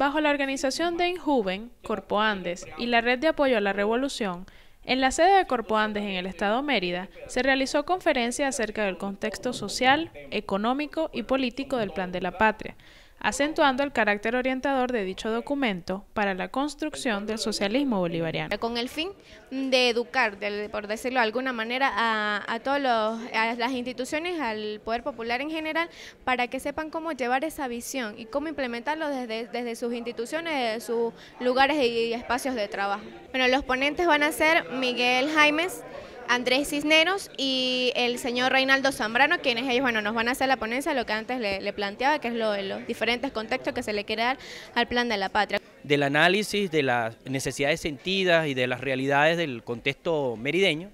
Bajo la organización de Injuven, Corpo Andes y la Red de Apoyo a la Revolución, en la sede de Corpo Andes en el estado Mérida se realizó conferencia acerca del contexto social, económico y político del Plan de la Patria, acentuando el carácter orientador de dicho documento para la construcción del socialismo bolivariano. Con el fin de educar, por decirlo de alguna manera, a, a todas las instituciones, al poder popular en general, para que sepan cómo llevar esa visión y cómo implementarlo desde, desde sus instituciones, desde sus lugares y, espacios de trabajo. Bueno, los ponentes van a ser Miguel Jaimes, Andrés Cisneros y el señor Reinaldo Zambrano, quienes ellos bueno, nos van a hacer la ponencia, de lo que antes le, planteaba, que es lo, los diferentes contextos que se le quiere dar al plan de la patria. Del análisis de las necesidades sentidas y de las realidades del contexto merideño,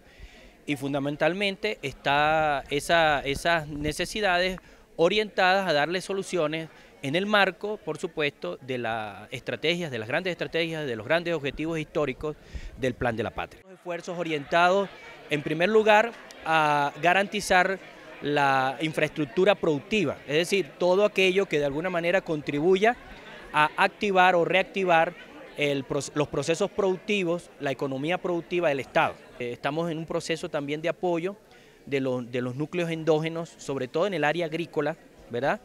y fundamentalmente están esas necesidades orientadas a darle soluciones en el marco, por supuesto, de las estrategias, de las grandes estrategias, de los grandes objetivos históricos del Plan de la Patria. Esfuerzos orientados, en primer lugar, a garantizar la infraestructura productiva, es decir, todo aquello que de alguna manera contribuya a activar o reactivar los procesos productivos, la economía productiva del Estado. Eh, estamos en un proceso también de apoyo de los, de los núcleos endógenos, sobre todo en el área agrícola, ¿verdad?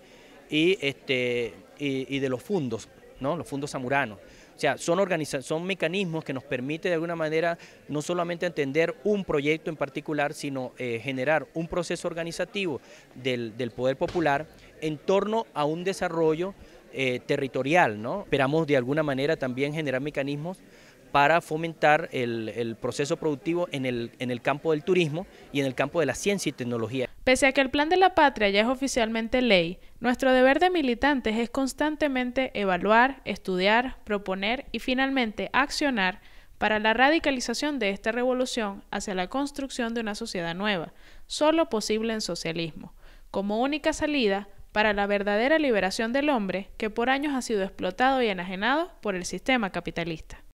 y, este, y, de los fundos, ¿no? los fundos samuranos. O sea, son, son mecanismos que nos permiten de alguna manera no solamente entender un proyecto en particular, sino eh, generar un proceso organizativo del, poder popular en torno a un desarrollo eh, territorial. ¿no? Esperamos de alguna manera también generar mecanismos para fomentar el, proceso productivo en el, en el campo del turismo y en el campo de la ciencia y tecnología. Pese a que el plan de la patria ya es oficialmente ley, nuestro deber de militantes es constantemente evaluar, estudiar, proponer y finalmente accionar para la radicalización de esta revolución hacia la construcción de una sociedad nueva, solo posible en socialismo, como única salida para la verdadera liberación del hombre que por años ha sido explotado y enajenado por el sistema capitalista.